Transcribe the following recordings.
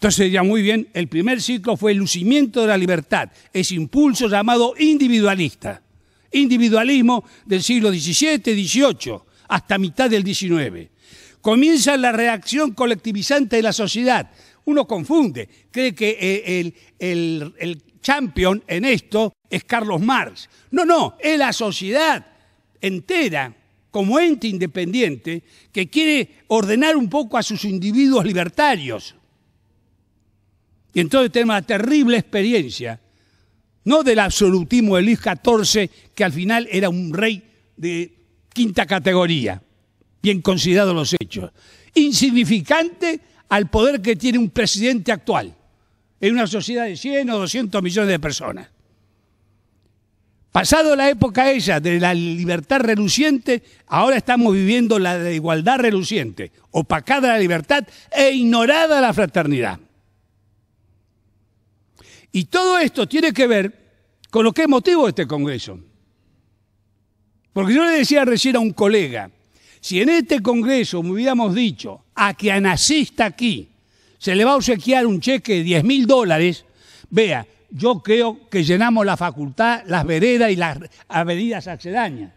Entonces ya muy bien, el primer ciclo fue el lucimiento de la libertad, ese impulso llamado individualista, individualismo del siglo XVII, XVIII, hasta mitad del XIX. Comienza la reacción colectivizante de la sociedad. Uno confunde, cree que eh, el, el, el champion en esto es Carlos Marx. No, no, es la sociedad entera como ente independiente que quiere ordenar un poco a sus individuos libertarios y entonces tenemos la terrible experiencia, no del absolutismo de Luis XIV, que al final era un rey de quinta categoría, bien considerados los hechos, insignificante al poder que tiene un presidente actual en una sociedad de 100 o 200 millones de personas. Pasado la época ella de la libertad reluciente, ahora estamos viviendo la de igualdad reluciente, opacada la libertad e ignorada la fraternidad. Y todo esto tiene que ver con lo que es motivo este Congreso. Porque yo le decía recién a un colega, si en este Congreso me hubiéramos dicho a que a aquí se le va a obsequiar un cheque de 10 mil dólares, vea, yo creo que llenamos la facultad, las veredas y las avenidas accedañas.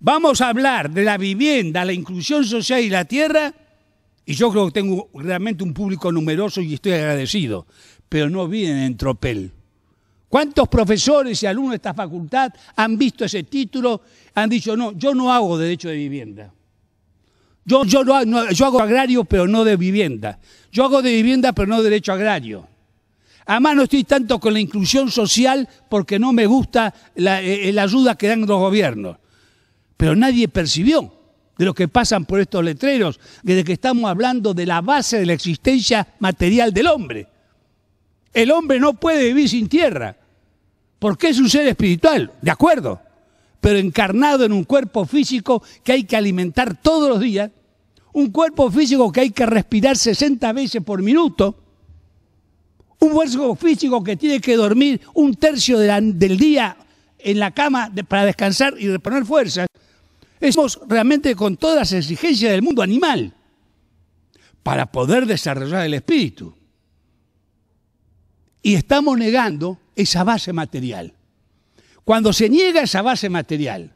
Vamos a hablar de la vivienda, la inclusión social y la tierra, y yo creo que tengo realmente un público numeroso y estoy agradecido pero no vienen en tropel. ¿Cuántos profesores y alumnos de esta facultad han visto ese título, han dicho, no, yo no hago derecho de vivienda? Yo, yo, yo hago agrario, pero no de vivienda. Yo hago de vivienda, pero no de derecho agrario. Además, no estoy tanto con la inclusión social porque no me gusta la, eh, eh, la ayuda que dan los gobiernos. Pero nadie percibió de lo que pasan por estos letreros, de que estamos hablando de la base de la existencia material del hombre. El hombre no puede vivir sin tierra, porque es un ser espiritual, de acuerdo, pero encarnado en un cuerpo físico que hay que alimentar todos los días, un cuerpo físico que hay que respirar 60 veces por minuto, un cuerpo físico que tiene que dormir un tercio del día en la cama para descansar y reponer fuerzas. Estamos realmente con todas las exigencias del mundo animal para poder desarrollar el espíritu y estamos negando esa base material. Cuando se niega esa base material,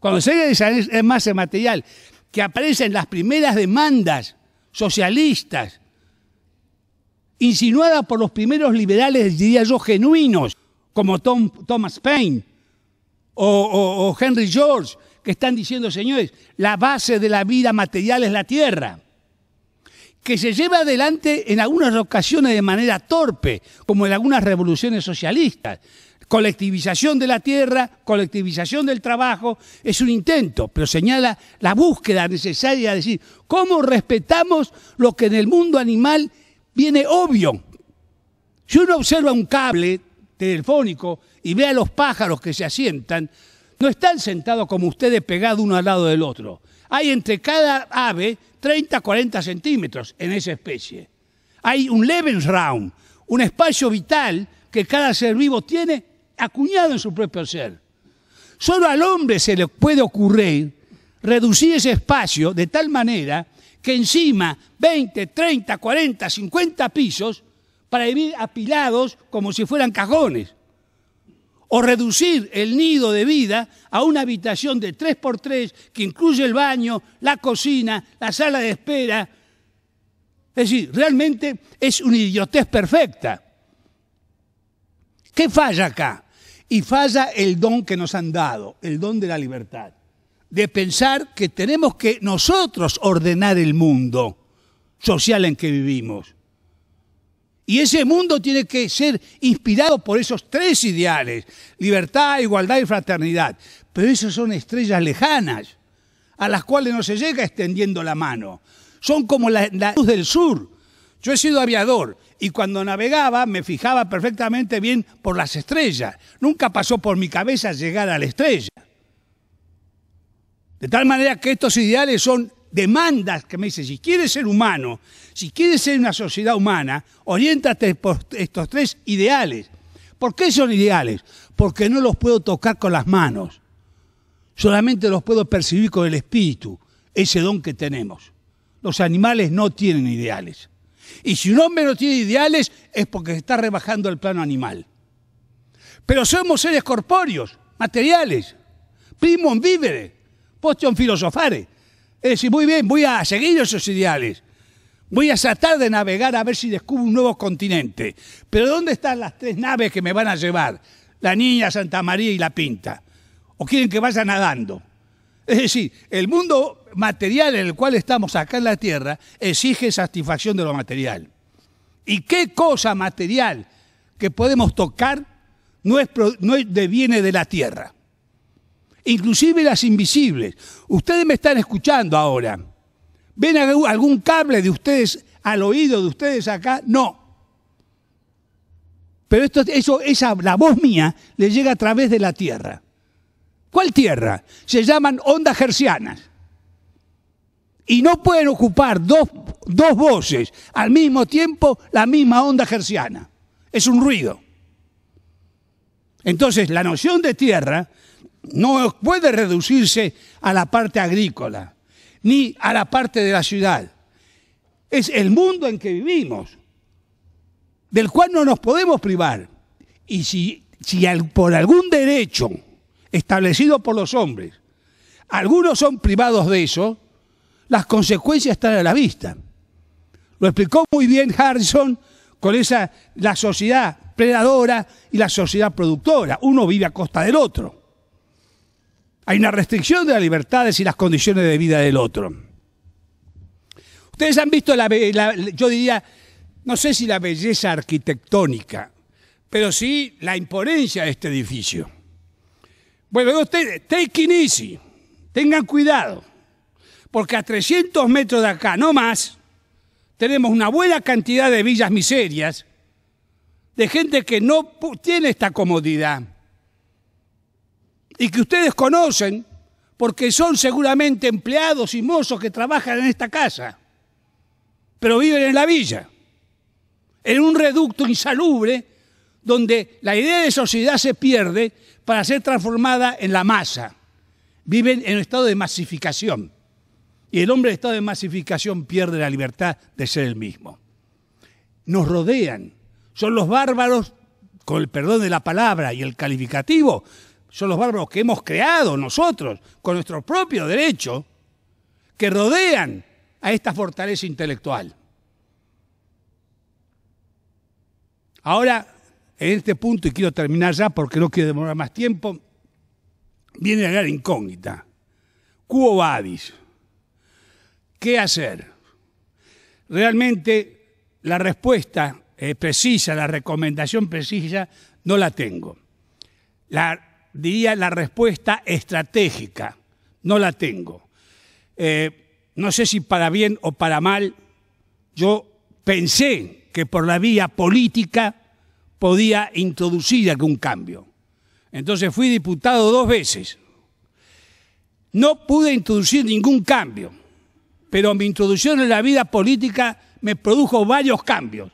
cuando se niega esa base material que aparecen las primeras demandas socialistas, insinuadas por los primeros liberales, diría yo, genuinos, como Thomas Paine o Henry George, que están diciendo, señores, la base de la vida material es la tierra que se lleva adelante en algunas ocasiones de manera torpe, como en algunas revoluciones socialistas. Colectivización de la tierra, colectivización del trabajo, es un intento, pero señala la búsqueda necesaria de decir cómo respetamos lo que en el mundo animal viene obvio. Si uno observa un cable telefónico y ve a los pájaros que se asientan, no están sentados como ustedes pegados uno al lado del otro. Hay entre cada ave 30, 40 centímetros en esa especie. Hay un Lebensraum, un espacio vital que cada ser vivo tiene acuñado en su propio ser. Solo al hombre se le puede ocurrir reducir ese espacio de tal manera que encima 20, 30, 40, 50 pisos para vivir apilados como si fueran cajones o reducir el nido de vida a una habitación de 3x3 que incluye el baño, la cocina, la sala de espera. Es decir, realmente es una idiotez perfecta. ¿Qué falla acá? Y falla el don que nos han dado, el don de la libertad, de pensar que tenemos que nosotros ordenar el mundo social en que vivimos. Y ese mundo tiene que ser inspirado por esos tres ideales, libertad, igualdad y fraternidad. Pero esas son estrellas lejanas, a las cuales no se llega extendiendo la mano. Son como la, la luz del sur. Yo he sido aviador y cuando navegaba me fijaba perfectamente bien por las estrellas. Nunca pasó por mi cabeza llegar a la estrella. De tal manera que estos ideales son demandas que me dice, si quieres ser humano, si quieres ser una sociedad humana, orientate por estos tres ideales. ¿Por qué son ideales? Porque no los puedo tocar con las manos, solamente los puedo percibir con el espíritu, ese don que tenemos. Los animales no tienen ideales. Y si un hombre no tiene ideales es porque se está rebajando el plano animal. Pero somos seres corpóreos, materiales, primum vivere, postion filosofare. Es decir, muy bien, voy a seguir esos ideales. Voy a tratar de navegar a ver si descubro un nuevo continente. Pero ¿dónde están las tres naves que me van a llevar? La Niña, Santa María y La Pinta. ¿O quieren que vaya nadando? Es decir, el mundo material en el cual estamos acá en la Tierra exige satisfacción de lo material. ¿Y qué cosa material que podemos tocar no, es, de la Tierra? inclusive las invisibles. Ustedes me están escuchando ahora. ¿Ven algún cable de ustedes al oído de ustedes acá? No. Pero esto, eso, esa, la voz mía le llega a través de la Tierra. ¿Cuál Tierra? Se llaman ondas hercianas. Y no pueden ocupar dos, dos voces al mismo tiempo la misma onda gerciana. Es un ruido. Entonces, la noción de tierra no puede reducirse a la parte agrícola, ni a la parte de la ciudad. Es el mundo en que vivimos, del cual no nos podemos privar. Y si, si por algún derecho establecido por los hombres, algunos son privados de eso, las consecuencias están a la vista. Lo explicó muy bien Harrison con esa, la sociedad predadora y la sociedad productora. Uno vive a costa del otro. Hay una restricción de las libertades y las condiciones de vida del otro. Ustedes han visto, la, yo diría, no sé si la belleza arquitectónica, pero sí la imponencia de este edificio. Bueno, ustedes, take it easy, tengan cuidado, porque a 300 metros de acá, no más, tenemos una buena cantidad de villas miserias, de gente que no tiene esta comodidad y que ustedes conocen porque son seguramente empleados y mozos que trabajan en esta casa, pero viven en la villa, en un reducto insalubre donde la idea de sociedad se pierde para ser transformada en la masa. Viven en un estado de masificación. Y el hombre en estado de masificación pierde la libertad de ser el mismo. Nos rodean, son los bárbaros, con el perdón de la palabra y el calificativo, son los bárbaros que hemos creado nosotros con nuestro propio derecho, que rodean a esta fortaleza intelectual. Ahora, en este punto, y quiero terminar ya porque no quiero demorar más tiempo, viene la gran incógnita. cubo vadis? ¿Qué hacer? Realmente la respuesta eh, precisa, la recomendación precisa, no la tengo. La diría la respuesta estratégica. No la tengo. Eh, no sé si para bien o para mal, yo pensé que por la vía política podía introducir algún cambio. Entonces fui diputado dos veces. No pude introducir ningún cambio, pero mi introducción en la vida política me produjo varios cambios.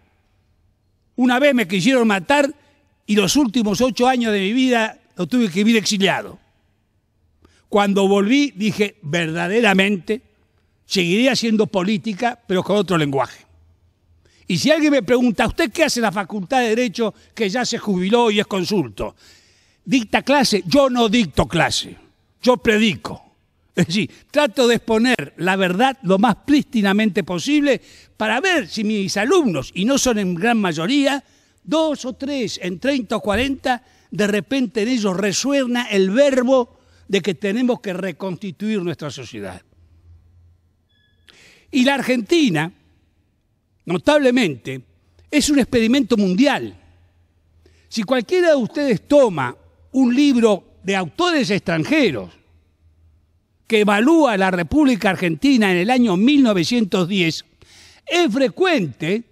Una vez me quisieron matar y los últimos ocho años de mi vida no tuve que vivir exiliado. Cuando volví dije, verdaderamente, seguiré haciendo política, pero con otro lenguaje. Y si alguien me pregunta, ¿usted qué hace la Facultad de Derecho que ya se jubiló y es consulto? ¿Dicta clase? Yo no dicto clase, yo predico. Es decir, trato de exponer la verdad lo más prístinamente posible para ver si mis alumnos, y no son en gran mayoría, dos o tres en 30 o 40, de repente en ellos resuena el verbo de que tenemos que reconstituir nuestra sociedad. Y la Argentina, notablemente, es un experimento mundial. Si cualquiera de ustedes toma un libro de autores extranjeros que evalúa la República Argentina en el año 1910, es frecuente,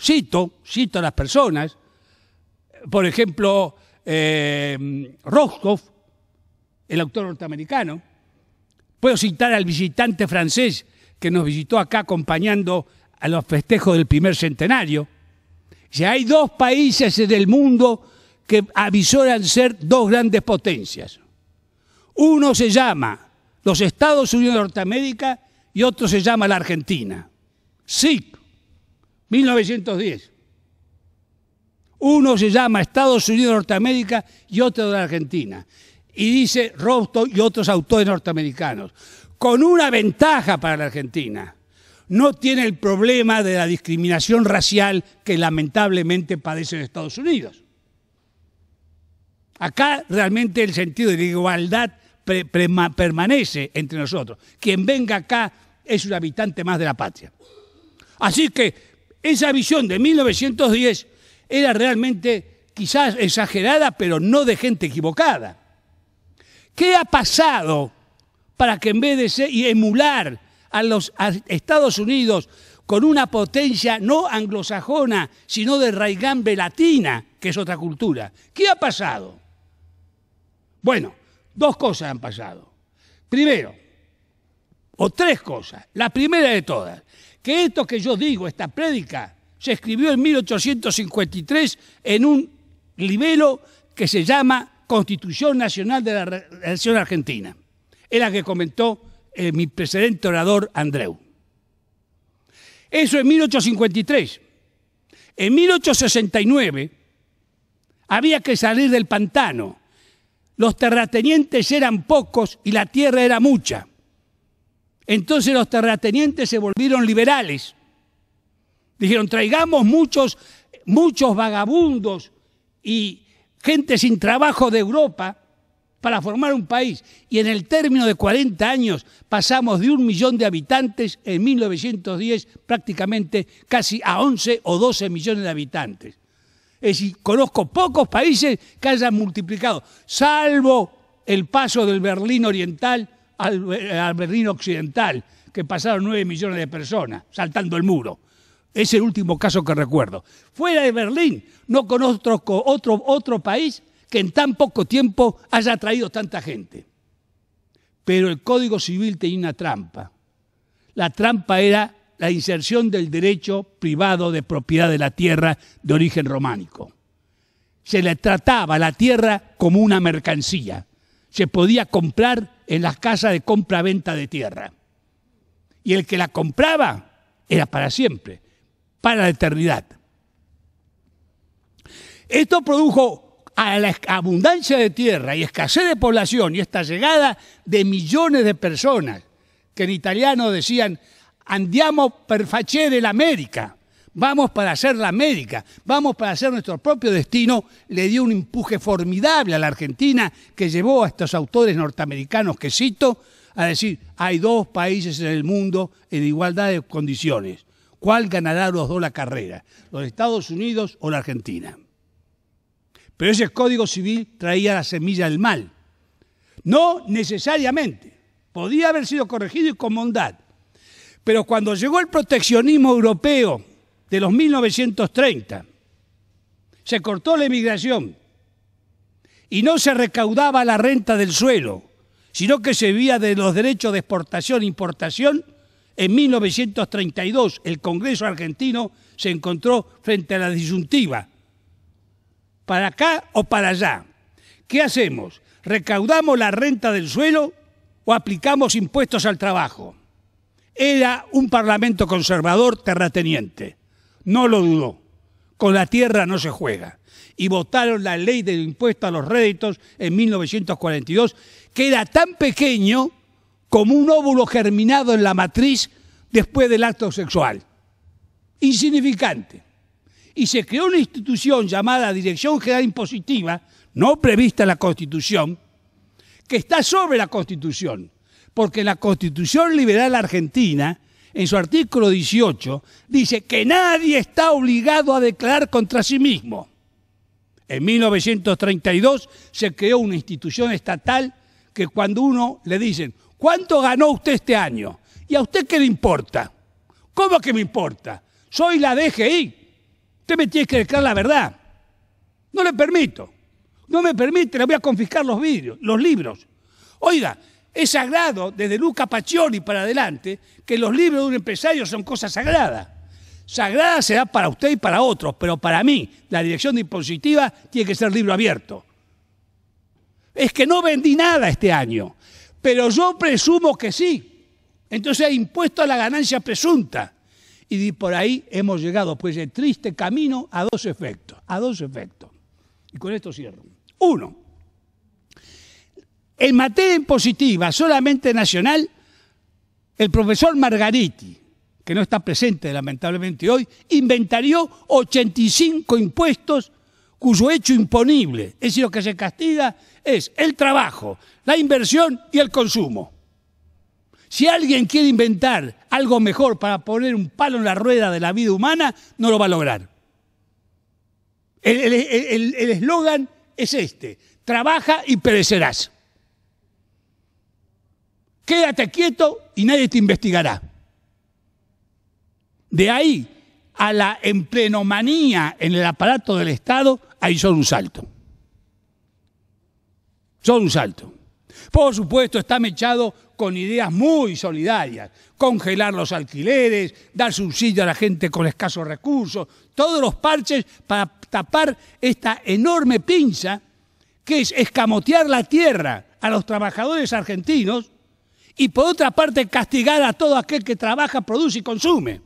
cito, cito a las personas, por ejemplo, eh, Roscoff, el autor norteamericano. Puedo citar al visitante francés que nos visitó acá acompañando a los festejos del primer centenario. Si hay dos países del mundo que avisoran ser dos grandes potencias. Uno se llama los Estados Unidos de Norteamérica y otro se llama la Argentina. SIC, 1910. Uno se llama Estados Unidos de Norteamérica y otro de la Argentina. Y dice Roth y otros autores norteamericanos. Con una ventaja para la Argentina. No tiene el problema de la discriminación racial que lamentablemente padece en Estados Unidos. Acá realmente el sentido de la igualdad permanece entre nosotros. Quien venga acá es un habitante más de la patria. Así que esa visión de 1910 era realmente quizás exagerada, pero no de gente equivocada. ¿Qué ha pasado para que en vez de ser, y emular a los Estados Unidos con una potencia no anglosajona, sino de raigambe latina, que es otra cultura? ¿Qué ha pasado? Bueno, dos cosas han pasado. Primero, o tres cosas. La primera de todas, que esto que yo digo, esta prédica, se escribió en 1853 en un libelo que se llama Constitución Nacional de la Nación Argentina. la que comentó eh, mi precedente orador Andreu. Eso en 1853. En 1869 había que salir del pantano. Los terratenientes eran pocos y la tierra era mucha. Entonces los terratenientes se volvieron liberales Dijeron, traigamos muchos, vagabundos y gente sin trabajo de Europa para formar un país. Y en el término de 40 años pasamos de un millón de habitantes en 1910 prácticamente casi a 11 o 12 millones de habitantes. Es decir, conozco pocos países que hayan multiplicado, salvo el paso del Berlín Oriental al, eh, al Berlín Occidental, que pasaron 9 millones de personas saltando el muro. Es el último caso que recuerdo. Fuera de Berlín, no con otro, otro país que en tan poco tiempo haya traído tanta gente. Pero el Código Civil tenía una trampa. La trampa era la inserción del derecho privado de propiedad de la tierra de origen románico. Se le trataba la tierra como una mercancía. Se podía comprar en las casas de compra-venta de tierra. Y el que la compraba era para siempre para la eternidad. Esto produjo a la abundancia de tierra y escasez de población y esta llegada de millones de personas, que en italiano decían, andiamo per facere América, vamos para hacer la América, vamos para hacer nuestro propio destino, le dio un empuje formidable a la Argentina que llevó a estos autores norteamericanos que cito a decir, hay dos países en el mundo en igualdad de condiciones, cuál ganará los dos la carrera, los Estados Unidos o la Argentina. Pero ese código civil traía la semilla del mal. No necesariamente. Podía haber sido corregido y con bondad. Pero cuando llegó el proteccionismo europeo de los 1930, se cortó la emigración y no se recaudaba la renta del suelo, sino que se vía de los derechos de exportación e importación en 1932 el Congreso argentino se encontró frente a la disyuntiva. ¿Para acá o para allá? ¿Qué hacemos? ¿Recaudamos la renta del suelo o aplicamos impuestos al trabajo? Era un parlamento conservador terrateniente. No lo dudó. Con la tierra no se juega. Y votaron la ley del impuesto a los réditos en 1942, que era tan pequeño como un óvulo germinado en la matriz después del acto sexual. Insignificante. Y se creó una institución llamada Dirección General Impositiva, no prevista en la Constitución, que está sobre la Constitución, porque la Constitución Liberal Argentina, en su artículo 18, dice que nadie está obligado a declarar contra sí mismo. En 1932 se creó una institución estatal que cuando uno le dicen, ¿Cuánto ganó usted este año? ¿Y a usted qué le importa? ¿Cómo que me importa? Soy la DGI. Usted me tiene que declarar la verdad. No le permito. No me permite, le voy a confiscar los los libros. Oiga, es sagrado desde Luca Pacioli para adelante que los libros de un empresario son cosas sagradas. Sagrada será para usted y para otros, pero para mí la dirección de impositiva tiene que ser libro abierto. Es que no vendí nada este año. Pero yo presumo que sí. Entonces impuesto a la ganancia presunta. Y por ahí hemos llegado, pues, el triste camino a dos efectos. A dos efectos. Y con esto cierro. Uno, en materia impositiva solamente nacional, el profesor Margariti, que no está presente lamentablemente hoy, inventarió 85 impuestos cuyo hecho imponible, es decir, lo que se castiga es el trabajo, la inversión y el consumo. Si alguien quiere inventar algo mejor para poner un palo en la rueda de la vida humana, no lo va a lograr. El eslogan es este, trabaja y perecerás. Quédate quieto y nadie te investigará. De ahí a la emplenomanía en el aparato del Estado, ahí son un salto. Son un salto. Por supuesto, está mechado con ideas muy solidarias. Congelar los alquileres, dar subsidio a la gente con escasos recursos, todos los parches para tapar esta enorme pinza que es escamotear la tierra a los trabajadores argentinos y por otra parte castigar a todo aquel que trabaja, produce y consume.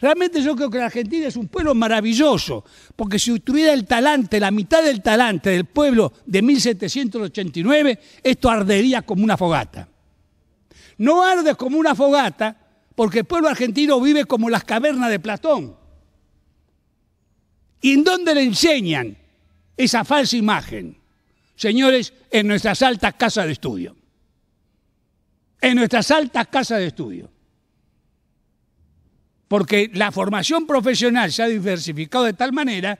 Realmente yo creo que la Argentina es un pueblo maravilloso, porque si tuviera el talante, la mitad del talante del pueblo de 1789, esto ardería como una fogata. No arde como una fogata porque el pueblo argentino vive como las cavernas de Platón. ¿Y en dónde le enseñan esa falsa imagen? Señores, en nuestras altas casas de estudio. En nuestras altas casas de estudio porque la formación profesional se ha diversificado de tal manera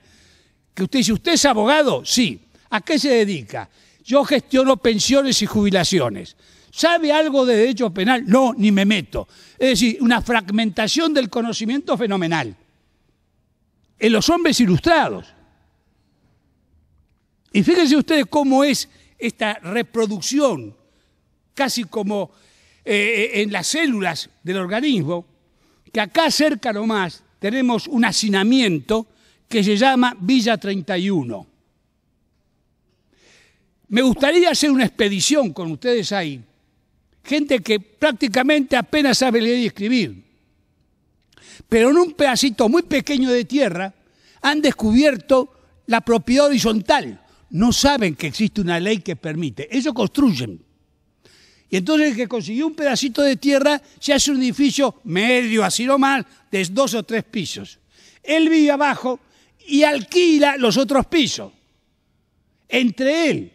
que usted dice, ¿usted es abogado? Sí. ¿A qué se dedica? Yo gestiono pensiones y jubilaciones. ¿Sabe algo de derecho penal? No, ni me meto. Es decir, una fragmentación del conocimiento fenomenal. En los hombres ilustrados. Y fíjense ustedes cómo es esta reproducción, casi como eh, eh, en las células del organismo, que acá cerca nomás tenemos un hacinamiento que se llama Villa 31. Me gustaría hacer una expedición con ustedes ahí. Gente que prácticamente apenas sabe leer y escribir. Pero en un pedacito muy pequeño de tierra han descubierto la propiedad horizontal. No saben que existe una ley que permite. Ellos construyen. Y entonces el que consiguió un pedacito de tierra se hace un edificio medio, así mal, de dos o tres pisos. Él vive abajo y alquila los otros pisos. Entre él,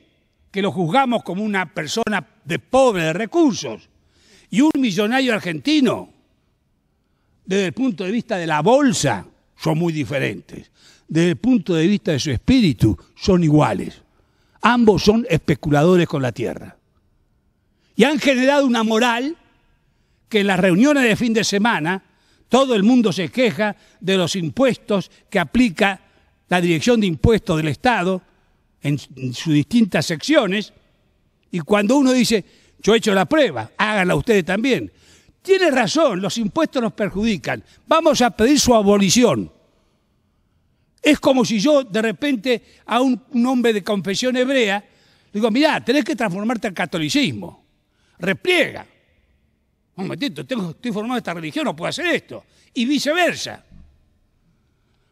que lo juzgamos como una persona de pobre de recursos, y un millonario argentino, desde el punto de vista de la bolsa, son muy diferentes. Desde el punto de vista de su espíritu, son iguales. Ambos son especuladores con la tierra. Y han generado una moral que en las reuniones de fin de semana todo el mundo se queja de los impuestos que aplica la Dirección de Impuestos del Estado en, sus distintas secciones. Y cuando uno dice, yo he hecho la prueba, háganla ustedes también. Tiene razón, los impuestos nos perjudican. Vamos a pedir su abolición. Es como si yo de repente a un, hombre de confesión hebrea le digo, mirá, tenés que transformarte al catolicismo repliega. Un momentito, estoy formado esta religión, no puedo hacer esto. Y viceversa.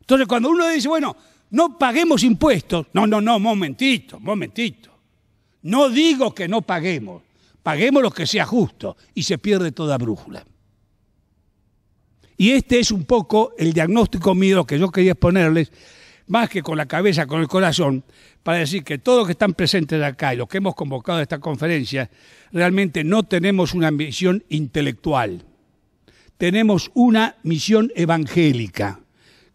Entonces, cuando uno dice, bueno, no paguemos impuestos, no, no, no, momentito, momentito. No digo que no paguemos, paguemos lo que sea justo y se pierde toda brújula. Y este es un poco el diagnóstico mío que yo quería exponerles más que con la cabeza, con el corazón, para decir que todos los que están presentes acá y los que hemos convocado a esta conferencia, realmente no tenemos una misión intelectual, tenemos una misión evangélica,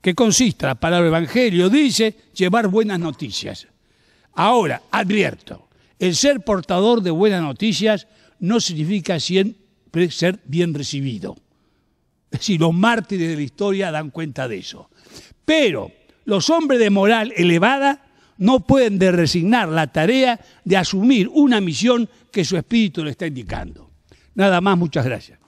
que consiste, la palabra evangelio dice, llevar buenas noticias. Ahora, advierto, el ser portador de buenas noticias no significa siempre ser bien recibido. Es decir, los mártires de la historia dan cuenta de eso. Pero los hombres de moral elevada no pueden de resignar la tarea de asumir una misión que su espíritu le está indicando. Nada más, muchas gracias.